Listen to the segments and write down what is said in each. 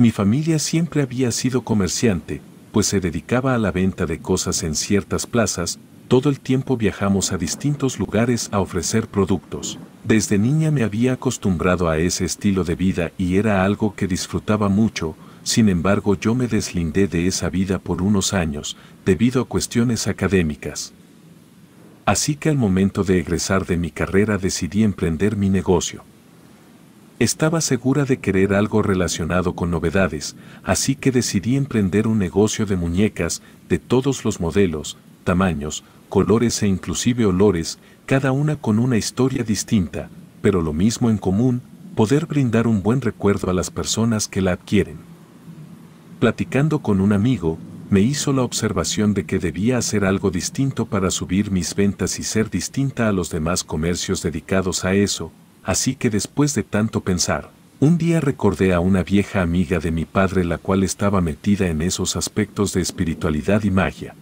Mi familia siempre había sido comerciante, pues se dedicaba a la venta de cosas en ciertas plazas, todo el tiempo viajamos a distintos lugares a ofrecer productos. Desde niña me había acostumbrado a ese estilo de vida y era algo que disfrutaba mucho, sin embargo yo me deslindé de esa vida por unos años, debido a cuestiones académicas. Así que al momento de egresar de mi carrera decidí emprender mi negocio. Estaba segura de querer algo relacionado con novedades, así que decidí emprender un negocio de muñecas de todos los modelos, tamaños, colores e inclusive olores, cada una con una historia distinta, pero lo mismo en común, poder brindar un buen recuerdo a las personas que la adquieren. Platicando con un amigo, me hizo la observación de que debía hacer algo distinto para subir mis ventas y ser distinta a los demás comercios dedicados a eso, así que después de tanto pensar, un día recordé a una vieja amiga de mi padre la cual estaba metida en esos aspectos de espiritualidad y magia.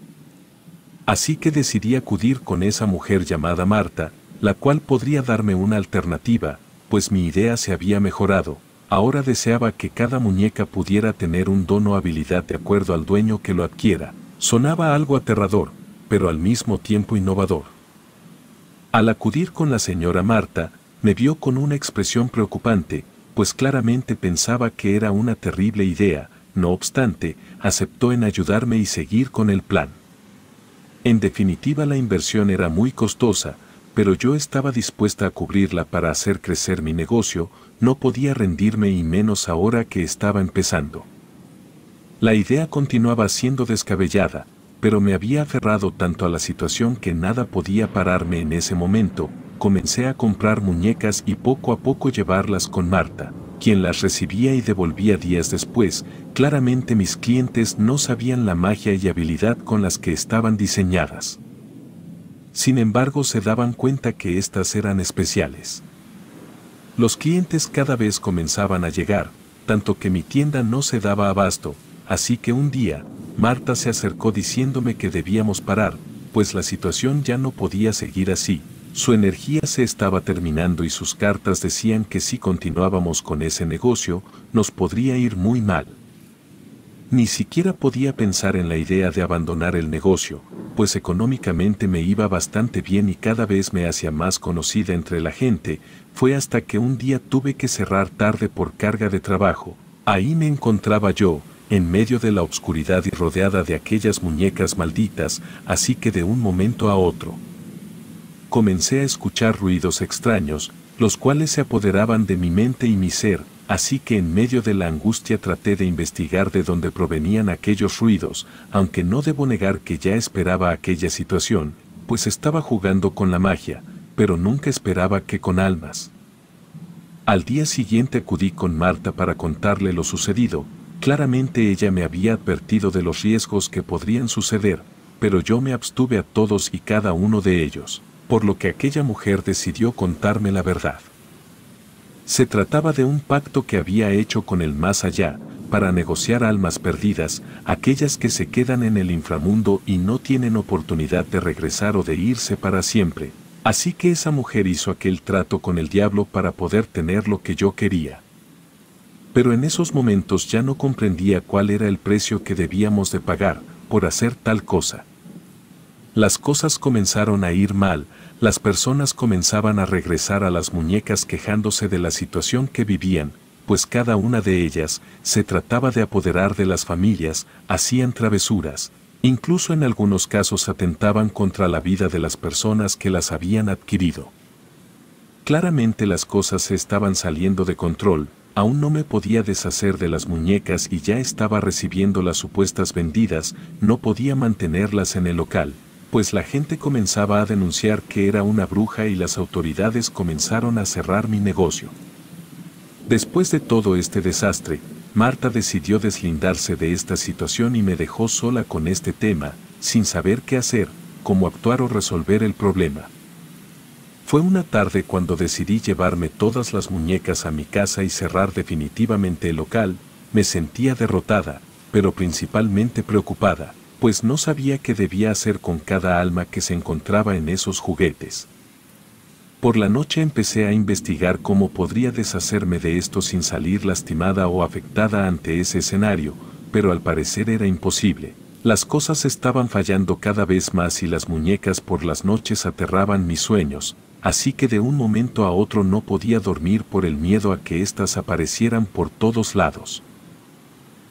Así que decidí acudir con esa mujer llamada Marta, la cual podría darme una alternativa, pues mi idea se había mejorado, ahora deseaba que cada muñeca pudiera tener un don o habilidad de acuerdo al dueño que lo adquiera. Sonaba algo aterrador, pero al mismo tiempo innovador. Al acudir con la señora Marta, me vio con una expresión preocupante, pues claramente pensaba que era una terrible idea, no obstante, aceptó en ayudarme y seguir con el plan. En definitiva la inversión era muy costosa, pero yo estaba dispuesta a cubrirla para hacer crecer mi negocio, no podía rendirme y menos ahora que estaba empezando. La idea continuaba siendo descabellada, pero me había aferrado tanto a la situación que nada podía pararme en ese momento, comencé a comprar muñecas y poco a poco llevarlas con Marta, quien las recibía y devolvía días después, claramente mis clientes no sabían la magia y habilidad con las que estaban diseñadas. Sin embargo, se daban cuenta que estas eran especiales. Los clientes cada vez comenzaban a llegar, tanto que mi tienda no se daba abasto, así que un día, Marta se acercó diciéndome que debíamos parar, pues la situación ya no podía seguir así, su energía se estaba terminando y sus cartas decían que si continuábamos con ese negocio, nos podría ir muy mal. Ni siquiera podía pensar en la idea de abandonar el negocio, pues económicamente me iba bastante bien y cada vez me hacía más conocida entre la gente, fue hasta que un día tuve que cerrar tarde por carga de trabajo. Ahí me encontraba yo, en medio de la oscuridad y rodeada de aquellas muñecas malditas, así que de un momento a otro, comencé a escuchar ruidos extraños, los cuales se apoderaban de mi mente y mi ser, así que en medio de la angustia traté de investigar de dónde provenían aquellos ruidos, aunque no debo negar que ya esperaba aquella situación, pues estaba jugando con la magia, pero nunca esperaba que con almas. Al día siguiente acudí con Marta para contarle lo sucedido, claramente ella me había advertido de los riesgos que podrían suceder, pero yo me abstuve a todos y cada uno de ellos por lo que aquella mujer decidió contarme la verdad. Se trataba de un pacto que había hecho con el más allá, para negociar almas perdidas, aquellas que se quedan en el inframundo y no tienen oportunidad de regresar o de irse para siempre. Así que esa mujer hizo aquel trato con el diablo para poder tener lo que yo quería. Pero en esos momentos ya no comprendía cuál era el precio que debíamos de pagar por hacer tal cosa. Las cosas comenzaron a ir mal, las personas comenzaban a regresar a las muñecas quejándose de la situación que vivían, pues cada una de ellas se trataba de apoderar de las familias, hacían travesuras, incluso en algunos casos atentaban contra la vida de las personas que las habían adquirido. Claramente las cosas se estaban saliendo de control, aún no me podía deshacer de las muñecas y ya estaba recibiendo las supuestas vendidas, no podía mantenerlas en el local pues la gente comenzaba a denunciar que era una bruja y las autoridades comenzaron a cerrar mi negocio. Después de todo este desastre, Marta decidió deslindarse de esta situación y me dejó sola con este tema, sin saber qué hacer, cómo actuar o resolver el problema. Fue una tarde cuando decidí llevarme todas las muñecas a mi casa y cerrar definitivamente el local, me sentía derrotada, pero principalmente preocupada, pues no sabía qué debía hacer con cada alma que se encontraba en esos juguetes. Por la noche empecé a investigar cómo podría deshacerme de esto sin salir lastimada o afectada ante ese escenario, pero al parecer era imposible. Las cosas estaban fallando cada vez más y las muñecas por las noches aterraban mis sueños, así que de un momento a otro no podía dormir por el miedo a que éstas aparecieran por todos lados.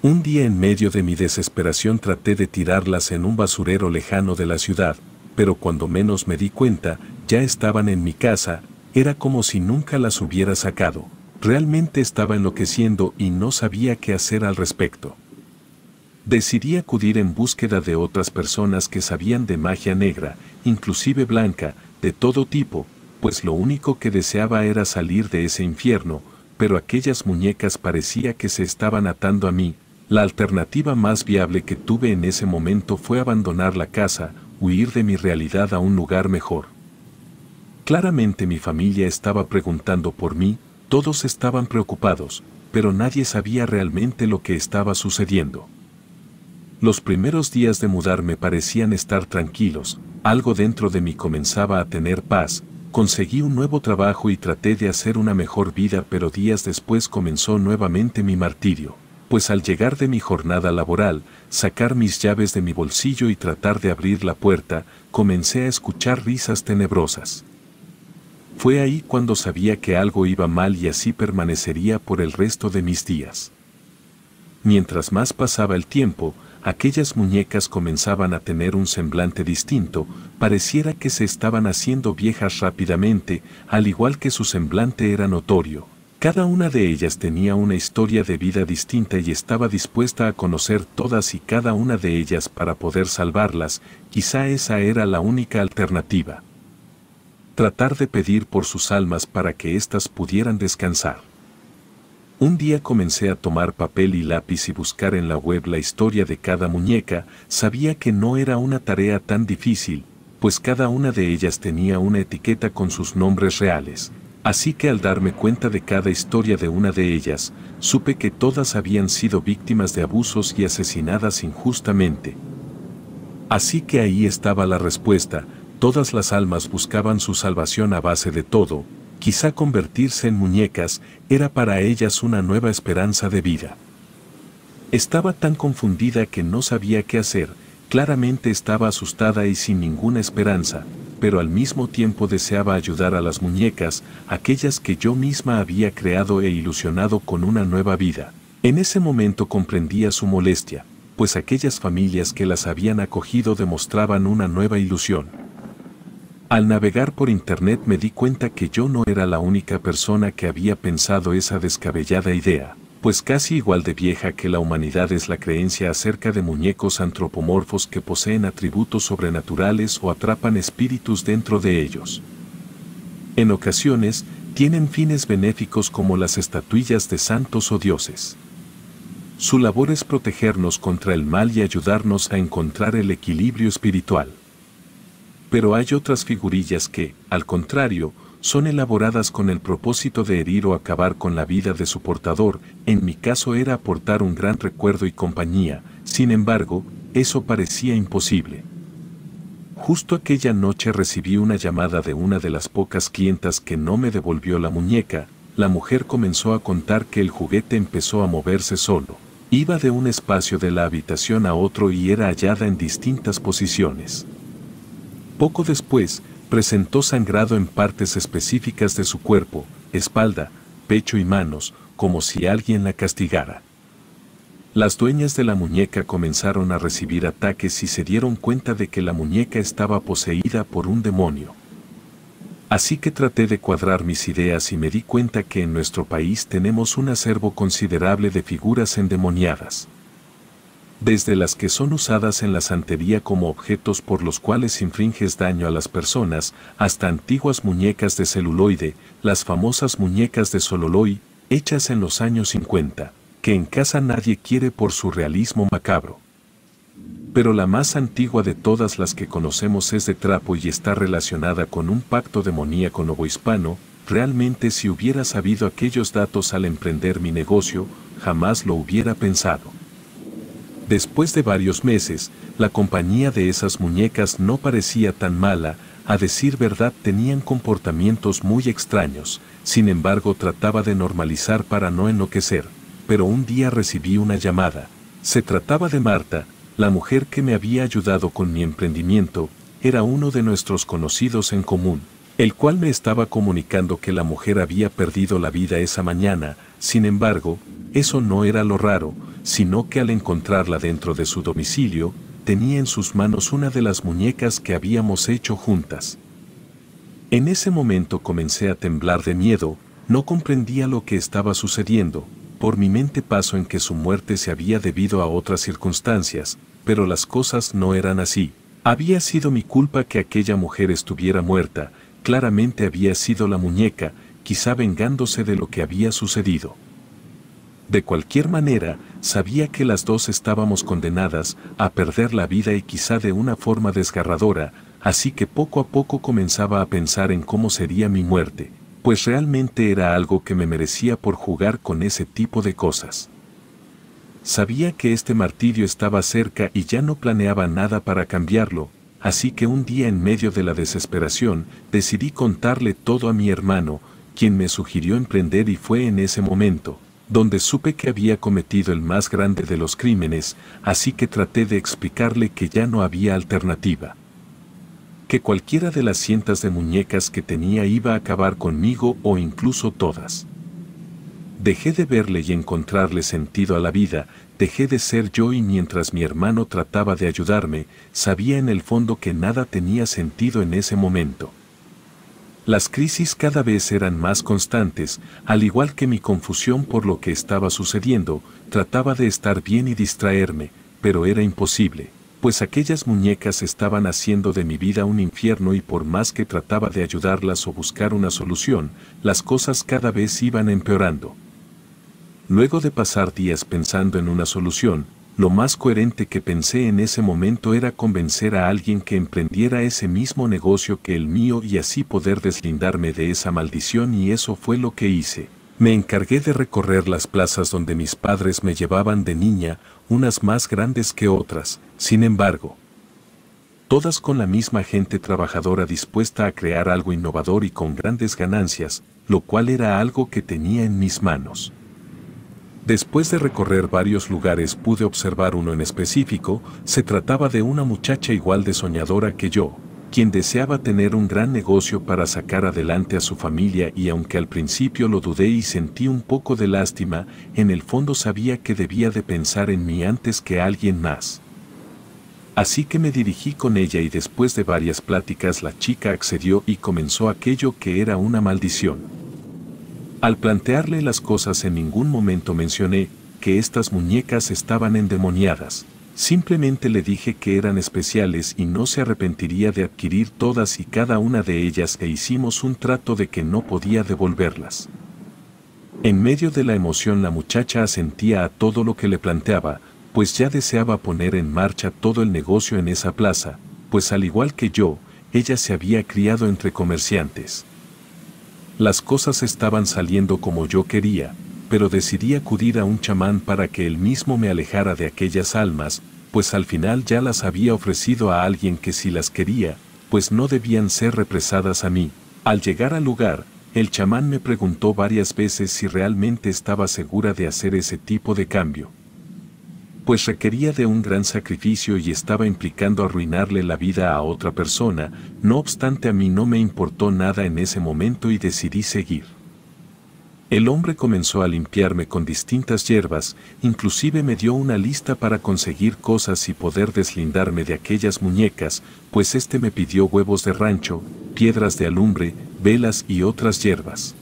Un día en medio de mi desesperación traté de tirarlas en un basurero lejano de la ciudad, pero cuando menos me di cuenta, ya estaban en mi casa, era como si nunca las hubiera sacado. Realmente estaba enloqueciendo y no sabía qué hacer al respecto. Decidí acudir en búsqueda de otras personas que sabían de magia negra, inclusive blanca, de todo tipo, pues lo único que deseaba era salir de ese infierno, pero aquellas muñecas parecía que se estaban atando a mí, la alternativa más viable que tuve en ese momento fue abandonar la casa, huir de mi realidad a un lugar mejor. Claramente mi familia estaba preguntando por mí, todos estaban preocupados, pero nadie sabía realmente lo que estaba sucediendo. Los primeros días de mudarme parecían estar tranquilos, algo dentro de mí comenzaba a tener paz, conseguí un nuevo trabajo y traté de hacer una mejor vida pero días después comenzó nuevamente mi martirio pues al llegar de mi jornada laboral, sacar mis llaves de mi bolsillo y tratar de abrir la puerta, comencé a escuchar risas tenebrosas. Fue ahí cuando sabía que algo iba mal y así permanecería por el resto de mis días. Mientras más pasaba el tiempo, aquellas muñecas comenzaban a tener un semblante distinto, pareciera que se estaban haciendo viejas rápidamente, al igual que su semblante era notorio. Cada una de ellas tenía una historia de vida distinta y estaba dispuesta a conocer todas y cada una de ellas para poder salvarlas, quizá esa era la única alternativa. Tratar de pedir por sus almas para que éstas pudieran descansar. Un día comencé a tomar papel y lápiz y buscar en la web la historia de cada muñeca, sabía que no era una tarea tan difícil, pues cada una de ellas tenía una etiqueta con sus nombres reales, Así que al darme cuenta de cada historia de una de ellas, supe que todas habían sido víctimas de abusos y asesinadas injustamente. Así que ahí estaba la respuesta, todas las almas buscaban su salvación a base de todo, quizá convertirse en muñecas era para ellas una nueva esperanza de vida. Estaba tan confundida que no sabía qué hacer, claramente estaba asustada y sin ninguna esperanza, pero al mismo tiempo deseaba ayudar a las muñecas, aquellas que yo misma había creado e ilusionado con una nueva vida. En ese momento comprendía su molestia, pues aquellas familias que las habían acogido demostraban una nueva ilusión. Al navegar por internet me di cuenta que yo no era la única persona que había pensado esa descabellada idea pues casi igual de vieja que la humanidad es la creencia acerca de muñecos antropomorfos que poseen atributos sobrenaturales o atrapan espíritus dentro de ellos. En ocasiones, tienen fines benéficos como las estatuillas de santos o dioses. Su labor es protegernos contra el mal y ayudarnos a encontrar el equilibrio espiritual. Pero hay otras figurillas que, al contrario, son elaboradas con el propósito de herir o acabar con la vida de su portador, en mi caso era aportar un gran recuerdo y compañía, sin embargo, eso parecía imposible. Justo aquella noche recibí una llamada de una de las pocas clientas que no me devolvió la muñeca, la mujer comenzó a contar que el juguete empezó a moverse solo, iba de un espacio de la habitación a otro y era hallada en distintas posiciones. Poco después, presentó sangrado en partes específicas de su cuerpo, espalda, pecho y manos, como si alguien la castigara. Las dueñas de la muñeca comenzaron a recibir ataques y se dieron cuenta de que la muñeca estaba poseída por un demonio. Así que traté de cuadrar mis ideas y me di cuenta que en nuestro país tenemos un acervo considerable de figuras endemoniadas desde las que son usadas en la santería como objetos por los cuales infringes daño a las personas, hasta antiguas muñecas de celuloide, las famosas muñecas de sololoy, hechas en los años 50, que en casa nadie quiere por su realismo macabro. Pero la más antigua de todas las que conocemos es de trapo y está relacionada con un pacto demoníaco novohispano, realmente si hubiera sabido aquellos datos al emprender mi negocio, jamás lo hubiera pensado. Después de varios meses, la compañía de esas muñecas no parecía tan mala, a decir verdad tenían comportamientos muy extraños, sin embargo trataba de normalizar para no enloquecer, pero un día recibí una llamada. Se trataba de Marta, la mujer que me había ayudado con mi emprendimiento, era uno de nuestros conocidos en común, el cual me estaba comunicando que la mujer había perdido la vida esa mañana, sin embargo, eso no era lo raro, sino que al encontrarla dentro de su domicilio, tenía en sus manos una de las muñecas que habíamos hecho juntas. En ese momento comencé a temblar de miedo, no comprendía lo que estaba sucediendo, por mi mente pasó en que su muerte se había debido a otras circunstancias, pero las cosas no eran así. Había sido mi culpa que aquella mujer estuviera muerta, claramente había sido la muñeca, quizá vengándose de lo que había sucedido. De cualquier manera, sabía que las dos estábamos condenadas a perder la vida y quizá de una forma desgarradora, así que poco a poco comenzaba a pensar en cómo sería mi muerte, pues realmente era algo que me merecía por jugar con ese tipo de cosas. Sabía que este martirio estaba cerca y ya no planeaba nada para cambiarlo, así que un día en medio de la desesperación decidí contarle todo a mi hermano, quien me sugirió emprender y fue en ese momento, donde supe que había cometido el más grande de los crímenes, así que traté de explicarle que ya no había alternativa. Que cualquiera de las cientas de muñecas que tenía iba a acabar conmigo o incluso todas. Dejé de verle y encontrarle sentido a la vida, dejé de ser yo y mientras mi hermano trataba de ayudarme, sabía en el fondo que nada tenía sentido en ese momento. Las crisis cada vez eran más constantes, al igual que mi confusión por lo que estaba sucediendo, trataba de estar bien y distraerme, pero era imposible, pues aquellas muñecas estaban haciendo de mi vida un infierno y por más que trataba de ayudarlas o buscar una solución, las cosas cada vez iban empeorando. Luego de pasar días pensando en una solución, lo más coherente que pensé en ese momento era convencer a alguien que emprendiera ese mismo negocio que el mío y así poder deslindarme de esa maldición y eso fue lo que hice. Me encargué de recorrer las plazas donde mis padres me llevaban de niña, unas más grandes que otras, sin embargo. Todas con la misma gente trabajadora dispuesta a crear algo innovador y con grandes ganancias, lo cual era algo que tenía en mis manos. Después de recorrer varios lugares pude observar uno en específico, se trataba de una muchacha igual de soñadora que yo, quien deseaba tener un gran negocio para sacar adelante a su familia y aunque al principio lo dudé y sentí un poco de lástima, en el fondo sabía que debía de pensar en mí antes que alguien más. Así que me dirigí con ella y después de varias pláticas la chica accedió y comenzó aquello que era una maldición. Al plantearle las cosas en ningún momento mencioné que estas muñecas estaban endemoniadas. Simplemente le dije que eran especiales y no se arrepentiría de adquirir todas y cada una de ellas e hicimos un trato de que no podía devolverlas. En medio de la emoción la muchacha asentía a todo lo que le planteaba, pues ya deseaba poner en marcha todo el negocio en esa plaza, pues al igual que yo, ella se había criado entre comerciantes. Las cosas estaban saliendo como yo quería, pero decidí acudir a un chamán para que él mismo me alejara de aquellas almas, pues al final ya las había ofrecido a alguien que si las quería, pues no debían ser represadas a mí. Al llegar al lugar, el chamán me preguntó varias veces si realmente estaba segura de hacer ese tipo de cambio pues requería de un gran sacrificio y estaba implicando arruinarle la vida a otra persona, no obstante a mí no me importó nada en ese momento y decidí seguir. El hombre comenzó a limpiarme con distintas hierbas, inclusive me dio una lista para conseguir cosas y poder deslindarme de aquellas muñecas, pues este me pidió huevos de rancho, piedras de alumbre, velas y otras hierbas.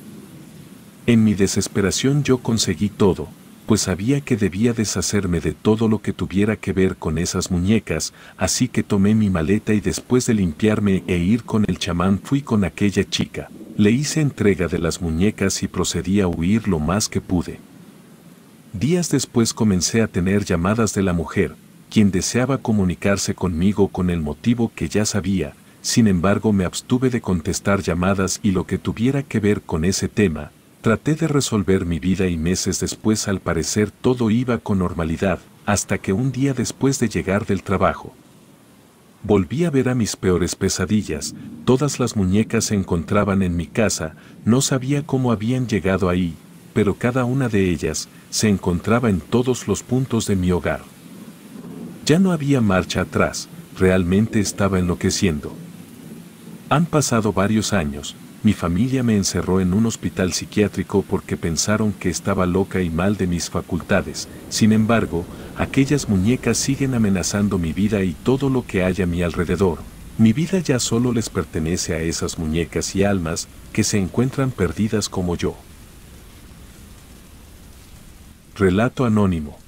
En mi desesperación yo conseguí todo, pues sabía que debía deshacerme de todo lo que tuviera que ver con esas muñecas, así que tomé mi maleta y después de limpiarme e ir con el chamán fui con aquella chica. Le hice entrega de las muñecas y procedí a huir lo más que pude. Días después comencé a tener llamadas de la mujer, quien deseaba comunicarse conmigo con el motivo que ya sabía, sin embargo me abstuve de contestar llamadas y lo que tuviera que ver con ese tema, Traté de resolver mi vida y meses después al parecer todo iba con normalidad, hasta que un día después de llegar del trabajo. Volví a ver a mis peores pesadillas, todas las muñecas se encontraban en mi casa, no sabía cómo habían llegado ahí, pero cada una de ellas se encontraba en todos los puntos de mi hogar. Ya no había marcha atrás, realmente estaba enloqueciendo. Han pasado varios años, mi familia me encerró en un hospital psiquiátrico porque pensaron que estaba loca y mal de mis facultades. Sin embargo, aquellas muñecas siguen amenazando mi vida y todo lo que hay a mi alrededor. Mi vida ya solo les pertenece a esas muñecas y almas que se encuentran perdidas como yo. Relato anónimo.